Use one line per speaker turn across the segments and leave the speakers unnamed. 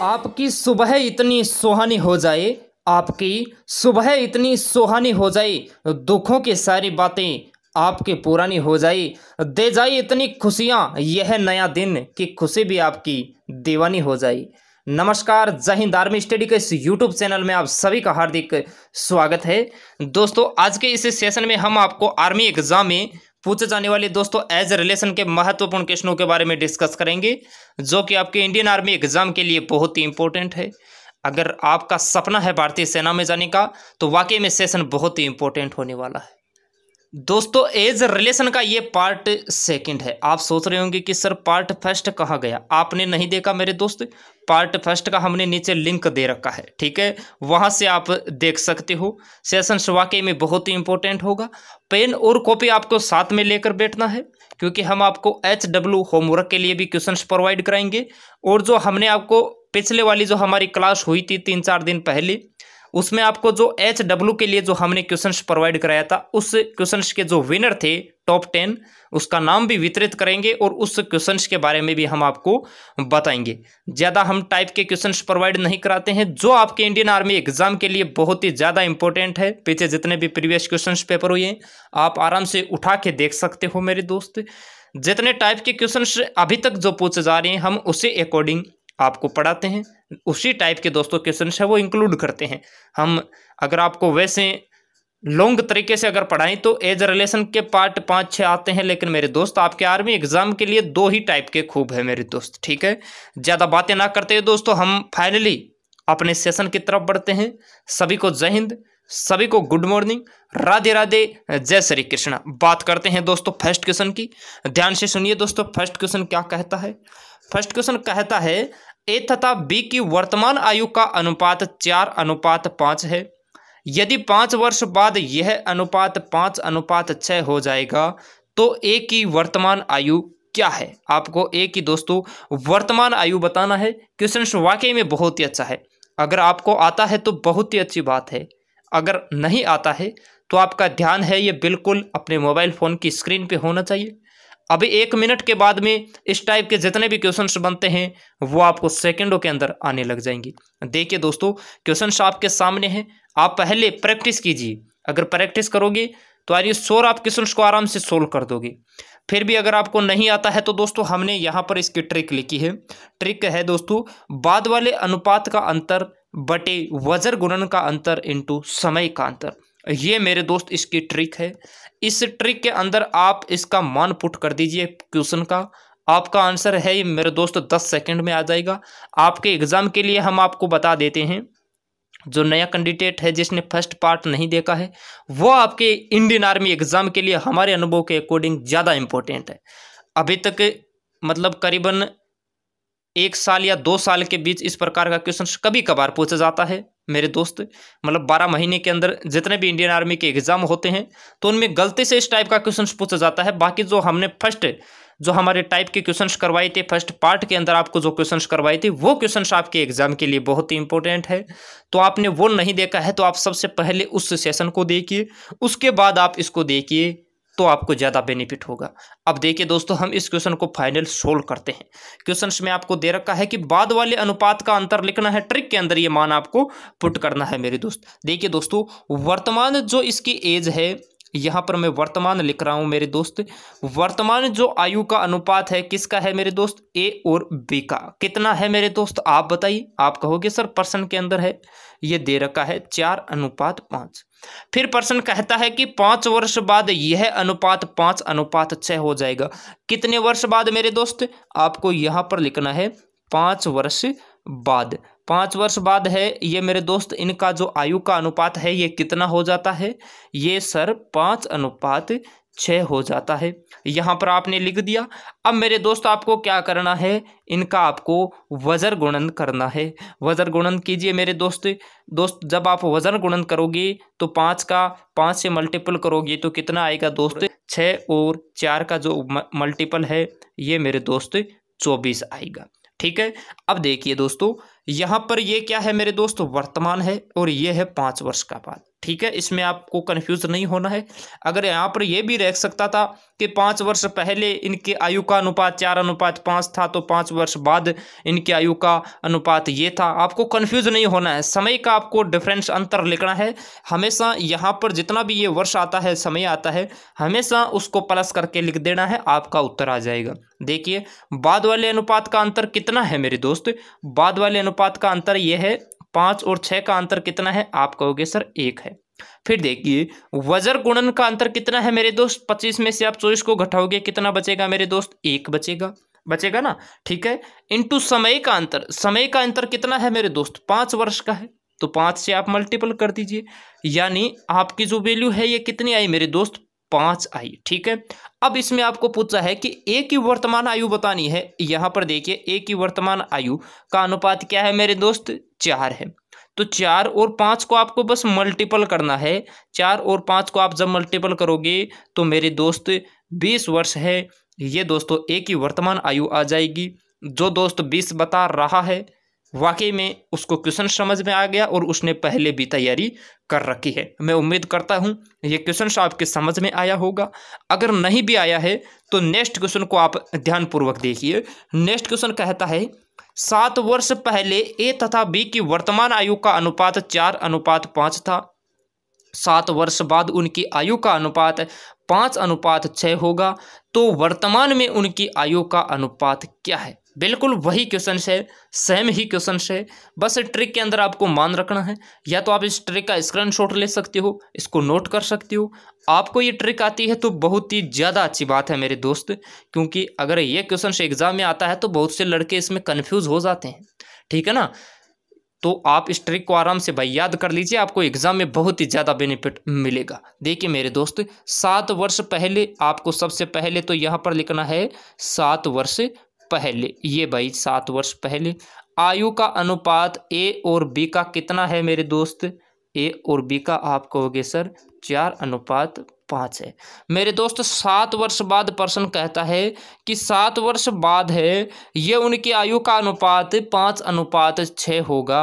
आपकी सुबह इतनी सुहानी हो जाए आपकी सुबह इतनी सुहानी हो जाए दुखों की सारी बातें आपकी पुरानी हो जाए दे जाए इतनी खुशियाँ यह नया दिन कि खुशी भी आपकी दीवानी हो जाए नमस्कार जय हिंद आर्मी स्टडी के इस यूट्यूब चैनल में आप सभी का हार्दिक स्वागत है दोस्तों आज के इस सेशन में हम आपको आर्मी एग्ज़ाम में पूछे जाने वाले दोस्तों एज रिलेशन के महत्वपूर्ण क्वेश्चनों के बारे में डिस्कस करेंगे जो कि आपके इंडियन आर्मी एग्जाम के लिए बहुत ही इंपॉर्टेंट है अगर आपका सपना है भारतीय सेना में जाने का तो वाकई में सेशन बहुत ही इंपॉर्टेंट होने वाला है दोस्तों एज रिलेशन का ये पार्ट सेकंड है आप सोच रहे होंगे कि सर पार्ट फर्स्ट कहाँ गया आपने नहीं देखा मेरे दोस्त पार्ट फर्स्ट का हमने नीचे लिंक दे रखा है ठीक है वहाँ से आप देख सकते हो सेशन वाकई में बहुत ही इंपॉर्टेंट होगा पेन और कॉपी आपको साथ में लेकर बैठना है क्योंकि हम आपको एच डब्ल्यू होमवर्क के लिए भी क्वेश्चन प्रोवाइड कराएंगे और जो हमने आपको पिछले वाली जो हमारी क्लास हुई थी तीन चार दिन पहले उसमें आपको जो एच डब्ल्यू के लिए जो हमने क्वेश्चन प्रोवाइड कराया था उस क्वेश्चन के जो विनर थे टॉप टेन उसका नाम भी वितरित करेंगे और उस क्वेश्चन के बारे में भी हम आपको बताएंगे ज़्यादा हम टाइप के क्वेश्चन प्रोवाइड नहीं कराते हैं जो आपके इंडियन आर्मी एग्जाम के लिए बहुत ही ज़्यादा इंपॉर्टेंट है पीछे जितने भी प्रीवियस क्वेश्चन पेपर हुए हैं आप आराम से उठा के देख सकते हो मेरे दोस्त जितने टाइप के क्वेश्चन अभी तक जो पूछे जा रहे हैं हम उसी अकॉर्डिंग आपको पढ़ाते हैं उसी टाइप के दोस्तों क्वेश्चन है वो इंक्लूड करते हैं हम अगर आपको वैसे लॉन्ग तरीके से अगर पढ़ाएं तो एज रिलेशन के पार्ट पाँच छः आते हैं लेकिन मेरे दोस्त आपके आर्मी एग्ज़ाम के लिए दो ही टाइप के खूब है मेरे दोस्त ठीक है ज़्यादा बातें ना करते दोस्तों हम फाइनली अपने सेशन की तरफ बढ़ते हैं सभी को जय हिंद सभी को गुड मॉर्निंग राधे राधे जय श्री कृष्णा बात करते हैं दोस्तों फर्स्ट क्वेश्चन की ध्यान से सुनिए दोस्तों फर्स्ट क्वेश्चन क्या कहता है फर्स्ट क्वेश्चन कहता है ए तथा बी की वर्तमान आयु का अनुपात चार अनुपात पाँच है यदि पाँच वर्ष बाद यह अनुपात पाँच अनुपात छः हो जाएगा तो ए की वर्तमान आयु क्या है आपको ए की दोस्तों वर्तमान आयु बताना है क्वेश्चन वाकई में बहुत ही अच्छा है अगर आपको आता है तो बहुत ही अच्छी बात है अगर नहीं आता है तो आपका ध्यान है ये बिल्कुल अपने मोबाइल फ़ोन की स्क्रीन पे होना चाहिए अभी एक मिनट के बाद में इस टाइप के जितने भी क्वेश्चंस बनते हैं वो आपको सेकंडों के अंदर आने लग जाएंगे देखिए दोस्तों क्वेश्चंस आपके सामने हैं आप पहले प्रैक्टिस कीजिए अगर प्रैक्टिस करोगे तो आइए सोर आप क्वेश्चन को आराम से सोल्व कर दोगे फिर भी अगर आपको नहीं आता है तो दोस्तों हमने यहाँ पर इसकी ट्रिक लिखी है ट्रिक है दोस्तों बाद वाले अनुपात का अंतर बटे वजर गुणन का अंतर इंटू समय का अंतर ये मेरे दोस्त इसकी ट्रिक है इस ट्रिक के अंदर आप इसका मान पुट कर दीजिए क्वेश्चन का आपका आंसर है ये मेरे दोस्त दस सेकंड में आ जाएगा आपके एग्ज़ाम के लिए हम आपको बता देते हैं जो नया कैंडिडेट है जिसने फर्स्ट पार्ट नहीं देखा है वो आपके इंडियन आर्मी एग्ज़ाम के लिए हमारे अनुभव के अकॉर्डिंग ज़्यादा इम्पोर्टेंट है अभी तक मतलब करीबन एक साल या दो साल के बीच इस प्रकार का क्वेश्चन कभी कभार पूछा जाता है मेरे दोस्त मतलब बारह महीने के अंदर जितने भी इंडियन आर्मी के एग्ज़ाम होते हैं तो उनमें गलती से इस टाइप का क्वेश्चन पूछा जाता है बाकी जो हमने फर्स्ट जो हमारे टाइप के क्वेश्चंस करवाए थे फर्स्ट पार्ट के अंदर आपको जो क्वेश्चंस करवाए थे वो क्वेश्चंस आपके एग्जाम के लिए बहुत ही इंपॉर्टेंट है तो आपने वो नहीं देखा है तो आप सबसे पहले उस सेशन को देखिए उसके बाद आप इसको देखिए तो आपको ज़्यादा बेनिफिट होगा अब देखिए दोस्तों हम इस क्वेश्चन को फाइनल सोल्व करते हैं क्वेश्चन में आपको दे रखा है कि बाद वाले अनुपात का अंतर लिखना है ट्रिक के अंदर ये मान आपको पुट करना है मेरे दोस्त देखिए दोस्तों वर्तमान जो इसकी एज है यहाँ पर मैं वर्तमान लिख रहा हूँ मेरे दोस्त वर्तमान जो आयु का अनुपात है किसका है मेरे दोस्त ए और बी का कितना है मेरे दोस्त आप बताइए आप कहोगे सर पर्सन के अंदर है ये दे रखा है चार अनुपात पाँच फिर प्रश्न कहता है कि पांच वर्ष बाद यह अनुपात पांच अनुपात छह हो जाएगा कितने वर्ष बाद मेरे दोस्त आपको यहां पर लिखना है पांच वर्ष बाद पांच वर्ष बाद है ये मेरे दोस्त इनका जो आयु का अनुपात है ये कितना हो जाता है ये सर पांच अनुपात छः हो जाता है यहाँ पर आपने लिख दिया अब मेरे दोस्त आपको क्या करना है इनका आपको वज़र गुणन करना है वज़र गुणन कीजिए मेरे दोस्त दोस्त जब आप वज़र गुणन करोगे तो पाँच का पाँच से मल्टीपल करोगे तो कितना आएगा दोस्त छः और चार का जो मल्टीपल है ये मेरे दोस्त चौबीस आएगा ठीक है अब देखिए दोस्तों यहाँ पर ये क्या है मेरे दोस्त वर्तमान है और ये है पाँच वर्ष का बाद ठीक है इसमें आपको कन्फ्यूज नहीं होना है अगर यहाँ पर यह भी रह सकता था कि पाँच वर्ष पहले इनके आयु का अनुपात चार अनुपात पाँच था तो पाँच वर्ष बाद इनके आयु का अनुपात ये था आपको कन्फ्यूज नहीं होना है समय का आपको डिफरेंस अंतर लिखना है हमेशा यहाँ पर जितना भी ये वर्ष आता है समय आता है हमेशा उसको प्लस करके लिख देना है आपका उत्तर आ जाएगा देखिए बाद वाले अनुपात का अंतर कितना है मेरे दोस्त बाद वाले अनुपात अनुपात का अंतर यह है पाँच और छः का अंतर कितना है आप कहोगे सर एक है फिर देखिए वजर गुणन का अंतर कितना है मेरे दोस्त पच्चीस में से आप चौबीस को घटाओगे कितना बचेगा मेरे दोस्त एक बचेगा बचेगा ना ठीक है इंटू समय का अंतर समय का अंतर कितना है मेरे दोस्त पाँच वर्ष का है तो पाँच से आप मल्टीपल कर दीजिए यानी आपकी जो वैल्यू है ये कितनी आई मेरे दोस्त पाँच आयु ठीक है अब इसमें आपको पूछा है कि ए की वर्तमान आयु बतानी है यहाँ पर देखिए ए की वर्तमान आयु का अनुपात क्या है मेरे दोस्त चार है तो चार और पाँच को आपको बस मल्टीपल करना है चार और पाँच को आप जब मल्टीपल करोगे तो मेरे दोस्त बीस वर्ष है ये दोस्तों ए की वर्तमान आयु आ जाएगी जो दोस्त बीस बता रहा है वाकई में उसको क्वेश्चन समझ में आ गया और उसने पहले भी तैयारी कर रखी है मैं उम्मीद करता हूँ ये क्वेश्चन आपके समझ में आया होगा अगर नहीं भी आया है तो नेक्स्ट क्वेश्चन को आप ध्यानपूर्वक देखिए नेक्स्ट क्वेश्चन कहता है सात वर्ष पहले ए तथा बी की वर्तमान आयु का अनुपात चार अनुपात पाँच था सात वर्ष बाद उनकी आयु का अनुपात पाँच अनुपात छः होगा तो वर्तमान में उनकी आयु का अनुपात क्या है बिल्कुल वही क्वेश्चन है सेम ही क्वेश्चन है बस ट्रिक के अंदर आपको मान रखना है या तो आप इस ट्रिक का स्क्रीनशॉट ले सकते हो इसको नोट कर सकते हो आपको ये ट्रिक आती है तो बहुत ही ज़्यादा अच्छी बात है मेरे दोस्त क्योंकि अगर ये क्वेश्चन एग्जाम में आता है तो बहुत से लड़के इसमें कन्फ्यूज हो जाते हैं ठीक है ना तो आप इस ट्रिक को आराम से भाई याद कर लीजिए आपको एग्जाम में बहुत ही ज़्यादा बेनिफिट मिलेगा देखिए मेरे दोस्त सात वर्ष पहले आपको सबसे पहले तो यहाँ पर लिखना है सात वर्ष पहले ये भाई सात वर्ष पहले आयु का अनुपात ए और बी का कितना है मेरे दोस्त ए और बी का आप कहोगे सर चार अनुपात पाँच है मेरे दोस्त सात वर्ष बाद प्रश्न कहता है कि सात वर्ष बाद है ये उनकी आयु का अनुपात पाँच अनुपात छः होगा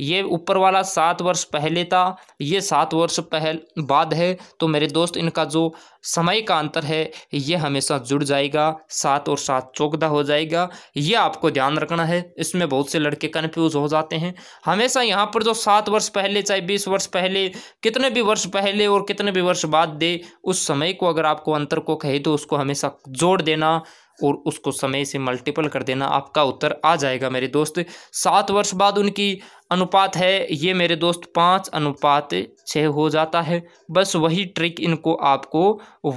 ये ऊपर वाला सात वर्ष पहले था ये सात वर्ष पहल बाद है तो मेरे दोस्त इनका जो समय का अंतर है ये हमेशा जुड़ जाएगा सात और सात चौकदा हो जाएगा ये आपको ध्यान रखना है इसमें बहुत से लड़के कन्फ्यूज हो जाते हैं हमेशा यहाँ पर जो सात वर्ष पहले चाहे बीस वर्ष पहले कितने भी वर्ष पहले और कितने भी वर्ष बाद दे उस समय को अगर आपको अंतर को कहे तो उसको हमेशा जोड़ देना और उसको समय से मल्टीपल कर देना आपका उत्तर आ जाएगा मेरे दोस्त सात वर्ष बाद उनकी अनुपात है ये मेरे दोस्त पाँच अनुपात छः हो जाता है बस वही ट्रिक इनको आपको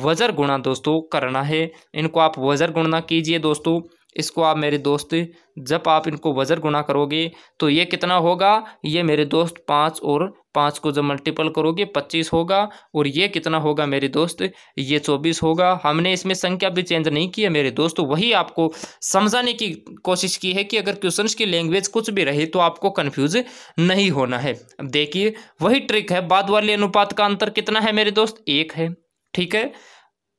वज़र गुणा दोस्तों करना है इनको आप वज़र गुणा कीजिए दोस्तों इसको आप मेरे दोस्त जब आप इनको वज़र गुना करोगे तो ये कितना होगा ये मेरे दोस्त पाँच और पाँच को जब मल्टीपल करोगे पच्चीस होगा और ये कितना होगा मेरे दोस्त ये चौबीस होगा हमने इसमें संख्या भी चेंज नहीं की है मेरे दोस्त तो वही आपको समझाने की कोशिश की है कि अगर क्वेश्चन की लैंग्वेज कुछ भी रहे तो आपको कन्फ्यूज नहीं होना है अब देखिए वही ट्रिक है बाद वाले अनुपात का अंतर कितना है मेरे दोस्त एक है ठीक है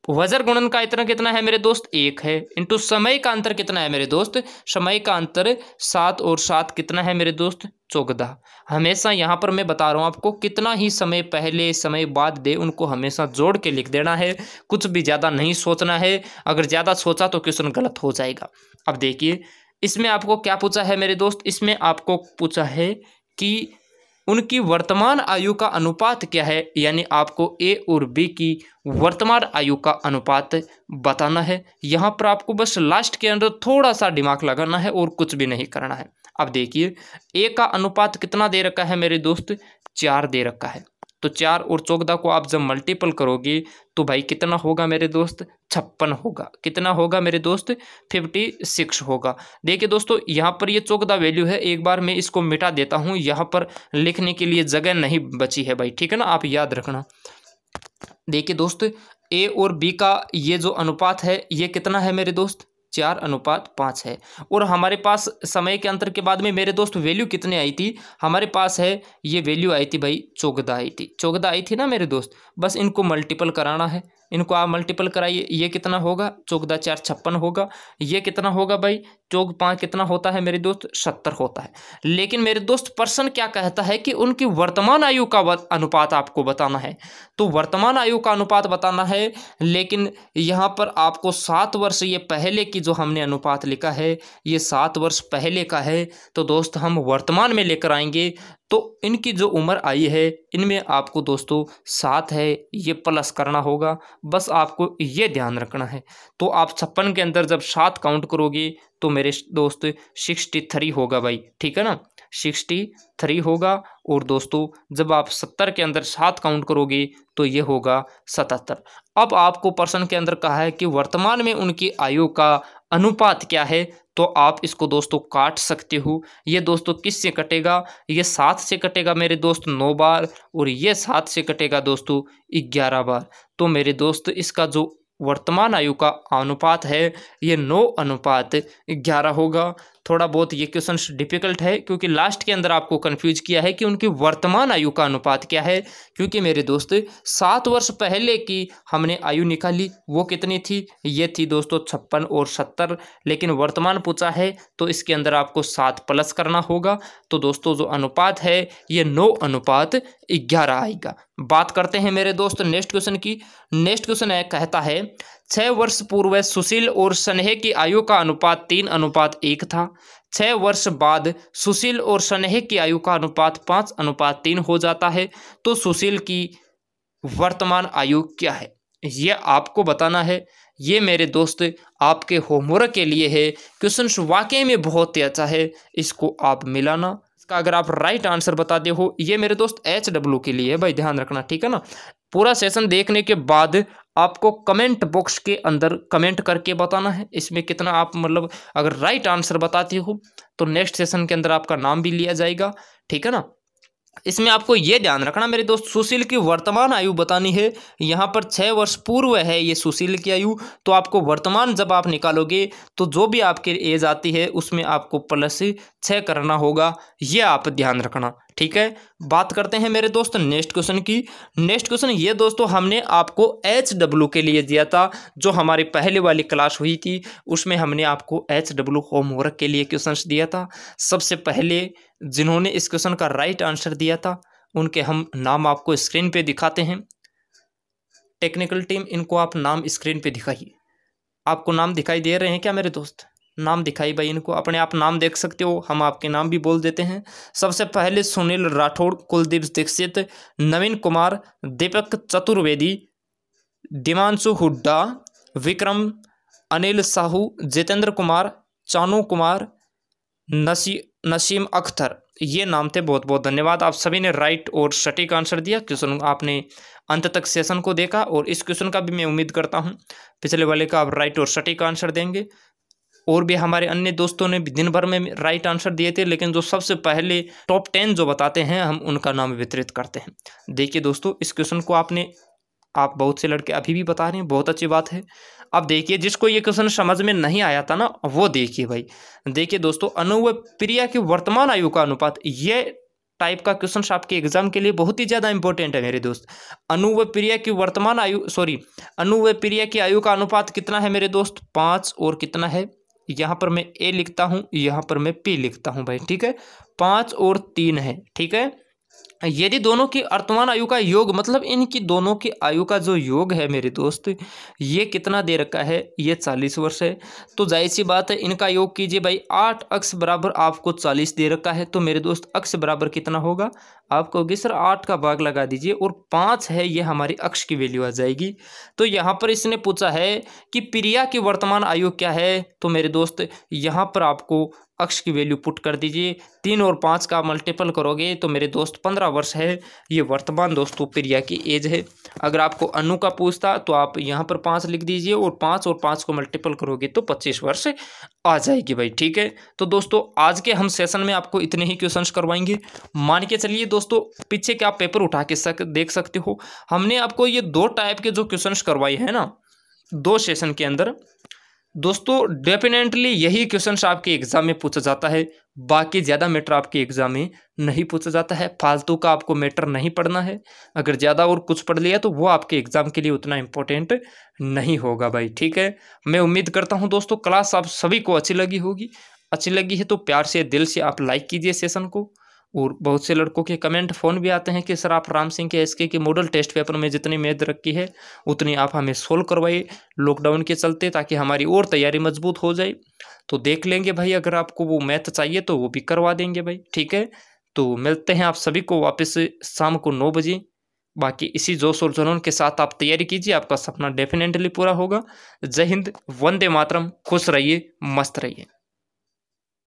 वजर गुणन का इतना कितना है मेरे दोस्त एक है इंटू समय का अंतर कितना है मेरे दोस्त समय का अंतर सात और सात कितना है मेरे दोस्त चौगदा हमेशा यहाँ पर मैं बता रहा हूँ आपको कितना ही समय पहले समय बाद दे उनको हमेशा जोड़ के लिख देना है कुछ भी ज़्यादा नहीं सोचना है अगर ज़्यादा सोचा तो क्वेश्चन गलत हो जाएगा अब देखिए इसमें आपको क्या पूछा है मेरे दोस्त इसमें आपको पूछा है कि उनकी वर्तमान आयु का अनुपात क्या है यानी आपको ए और बी की वर्तमान आयु का अनुपात बताना है यहाँ पर आपको बस लास्ट के अंदर थोड़ा सा दिमाग लगाना है और कुछ भी नहीं करना है अब देखिए ए का अनुपात कितना दे रखा है मेरे दोस्त चार दे रखा है तो चार और चौदह को आप जब मल्टीपल करोगे तो भाई कितना होगा मेरे दोस्त छप्पन होगा कितना होगा मेरे दोस्त फिफ्टी सिक्स होगा देखिए दोस्तों यहाँ पर ये चौकदा वैल्यू है एक बार मैं इसको मिटा देता हूँ यहाँ पर लिखने के लिए जगह नहीं बची है भाई ठीक है ना आप याद रखना देखिए दोस्त ए और बी का ये जो अनुपात है ये कितना है मेरे दोस्त चार अनुपात पाँच है और हमारे पास समय के अंतर के बाद में मेरे दोस्त वैल्यू कितने आई थी हमारे पास है ये वैल्यू आई थी भाई चौकदा आई थी चौगदा आई थी ना मेरे दोस्त बस इनको मल्टीपल कराना है इनको आप मल्टीपल कराइए ये कितना होगा चौकदा चार छप्पन होगा ये कितना होगा भाई चौक पाँच कितना होता है मेरे दोस्त सत्तर होता है लेकिन मेरे दोस्त पर्सन क्या कहता है कि उनकी वर्तमान आयु का अनुपात आपको बताना है तो वर्तमान आयु का अनुपात बताना है लेकिन यहाँ पर आपको सात वर्ष ये पहले की जो हमने अनुपात लिखा है ये सात वर्ष पहले का है तो दोस्त हम वर्तमान में लेकर आएंगे तो इनकी जो उम्र आई है इनमें आपको दोस्तों सात है ये प्लस करना होगा बस आपको ये ध्यान रखना है तो आप छप्पन के अंदर जब सात काउंट करोगे तो मेरे दोस्त सिक्सटी थ्री होगा भाई ठीक है ना सिक्सटी थ्री होगा और दोस्तों जब आप सत्तर के अंदर सात काउंट करोगे तो ये होगा सतहत्तर अब आपको प्रश्न के अंदर कहा है कि वर्तमान में उनकी आयु का अनुपात क्या है तो आप इसको दोस्तों काट सकते हो ये दोस्तों किस से कटेगा ये सात से कटेगा मेरे दोस्त नौ बार और ये सात से कटेगा दोस्तों ग्यारह बार तो मेरे दोस्त इसका जो वर्तमान आयु का अनुपात है ये नौ अनुपात ग्यारह होगा थोड़ा बहुत ये क्वेश्चन डिफिकल्ट है क्योंकि लास्ट के अंदर आपको कंफ्यूज किया है कि उनकी वर्तमान आयु का अनुपात क्या है क्योंकि मेरे दोस्त सात वर्ष पहले की हमने आयु निकाली वो कितनी थी ये थी दोस्तों छप्पन और सत्तर लेकिन वर्तमान पूछा है तो इसके अंदर आपको सात प्लस करना होगा तो दोस्तों जो अनुपात है ये नौ अनुपात ग्यारह आएगा बात करते हैं मेरे दोस्त नेक्स्ट क्वेश्चन की नेक्स्ट क्वेश्चन कहता है छः वर्ष पूर्व सुशील और स्नेह की आयु का अनुपात तीन अनुपात एक था छः वर्ष बाद सुशील और स्नेह की आयु का अनुपात पाँच अनुपात तीन हो जाता है तो सुशील की वर्तमान आयु क्या है ये आपको बताना है ये मेरे दोस्त आपके होमवर्क के लिए है क्वेश्चन वाकई में बहुत ही अच्छा है इसको आप मिलाना इसका अगर आप राइट आंसर बता दे हो ये मेरे दोस्त एच डब्ल्यू के लिए है भाई ध्यान रखना ठीक है ना पूरा सेशन देखने के बाद आपको कमेंट बॉक्स के अंदर कमेंट करके बताना है इसमें कितना आप मतलब अगर राइट आंसर बताते हो तो नेक्स्ट सेशन के अंदर आपका नाम भी लिया जाएगा ठीक है ना इसमें आपको ये ध्यान रखना मेरे दोस्त सुशील की वर्तमान आयु बतानी है यहाँ पर छः वर्ष पूर्व है ये सुशील की आयु तो आपको वर्तमान जब आप निकालोगे तो जो भी आपके एज आती है उसमें आपको प्लस छः करना होगा ये आप ध्यान रखना ठीक है बात करते हैं मेरे दोस्त नेक्स्ट क्वेश्चन की नेक्स्ट क्वेश्चन ये दोस्तों हमने आपको एच डब्ल्यू के लिए दिया था जो हमारी पहले वाली क्लास हुई थी उसमें हमने आपको एच डब्ल्यू होमवर्क के लिए क्वेश्चन दिया था सबसे पहले जिन्होंने इस क्वेश्चन का राइट आंसर दिया था उनके हम नाम आपको स्क्रीन पर दिखाते हैं टेक्निकल टीम इनको आप नाम स्क्रीन पर दिखाइए आपको नाम दिखाई दे रहे हैं क्या मेरे दोस्त नाम दिखाई भाई इनको अपने आप नाम देख सकते हो हम आपके नाम भी बोल देते हैं सबसे पहले सुनील राठौड़ कुलदीप दीक्षित नवीन कुमार दीपक चतुर्वेदी दिमांशु हुड्डा विक्रम अनिल साहू जितेंद्र कुमार चानू कुमार नसी नसीम अख्तर ये नाम थे बहुत बहुत धन्यवाद आप सभी ने राइट और सटीक आंसर दिया क्वेश्चन आपने अंत तक सेशन को देखा और इस क्वेश्चन का भी मैं उम्मीद करता हूँ पिछले वाले का आप राइट और सटीक आंसर देंगे और भी हमारे अन्य दोस्तों ने भी दिन भर में राइट आंसर दिए थे लेकिन जो सबसे पहले टॉप टेन जो बताते हैं हम उनका नाम वितरित करते हैं देखिए दोस्तों इस क्वेश्चन को आपने आप बहुत से लड़के अभी भी बता रहे हैं बहुत अच्छी बात है अब देखिए जिसको ये क्वेश्चन समझ में नहीं आया था ना वो देखिए भाई देखिए दोस्तों अनु व प्रिया की वर्तमान आयु का अनुपात ये टाइप का क्वेश्चन आपके एग्जाम के लिए बहुत ही ज़्यादा इंपॉर्टेंट है मेरे दोस्त अनु व प्रिया की वर्तमान आयु सॉरी अनु व प्रिया की आयु का अनुपात कितना है मेरे दोस्त पाँच और कितना है यहाँ पर मैं ए लिखता हूँ यहाँ पर मैं पी लिखता हूँ भाई ठीक है पाँच और तीन है ठीक है यदि दोनों की वर्तमान आयु का योग मतलब इनकी दोनों की आयु का जो योग है मेरे दोस्त ये कितना दे रखा है ये चालीस वर्ष है तो जाहिर सी बात है इनका योग कीजिए भाई आठ अक्ष बराबर आपको चालीस दे रखा है तो मेरे दोस्त अक्ष बराबर कितना होगा आप कहोगे सर आठ का भाग लगा दीजिए और पाँच है ये हमारी अक्ष की वैल्यू आ जाएगी तो यहाँ पर इसने पूछा है कि प्रिया की वर्तमान आयु क्या है तो मेरे दोस्त यहाँ पर आपको अक्ष की वैल्यू पुट कर दीजिए तीन और पाँच का मल्टीपल करोगे तो मेरे दोस्त पंद्रह वर्ष है ये वर्तमान दोस्तों प्रिया की एज है अगर आपको अनु का पूछता तो आप यहाँ पर पाँच लिख दीजिए और पाँच और पाँच को मल्टीपल करोगे तो पच्चीस वर्ष आ जाएगी भाई ठीक है तो दोस्तों आज के हम सेशन में आपको इतने ही क्वेश्चन करवाएंगे मान के चलिए दोस्तों पीछे के आप पेपर उठा के सक, देख सकते हो हमने आपको ये दो टाइप के जो क्वेश्चन करवाए हैं ना दो सेशन के अंदर दोस्तों डेफिनेटली यही क्वेश्चन आपके एग्जाम में पूछा जाता है बाकी ज़्यादा मैटर आपके एग्जाम में नहीं पूछा जाता है फालतू का आपको मैटर नहीं पढ़ना है अगर ज़्यादा और कुछ पढ़ लिया तो वो आपके एग्जाम के लिए उतना इम्पोर्टेंट नहीं होगा भाई ठीक है मैं उम्मीद करता हूँ दोस्तों क्लास आप सभी को अच्छी लगी होगी अच्छी लगी है तो प्यार से दिल से आप लाइक कीजिए सेशन को और बहुत से लड़कों के कमेंट फ़ोन भी आते हैं कि सर आप राम सिंह के एसके के मॉडल टेस्ट पेपर में जितनी मेहनत रखी है उतनी आप हमें सोल्व करवाइए लॉकडाउन के चलते ताकि हमारी और तैयारी मजबूत हो जाए तो देख लेंगे भाई अगर आपको वो मैथ चाहिए तो वो भी करवा देंगे भाई ठीक है तो मिलते हैं आप सभी को वापस शाम को नौ बजे बाकी इसी जोश और जुनून के साथ आप तैयारी कीजिए आपका सपना डेफिनेटली पूरा होगा जय हिंद वंदे मातरम खुश रहिए मस्त रहिए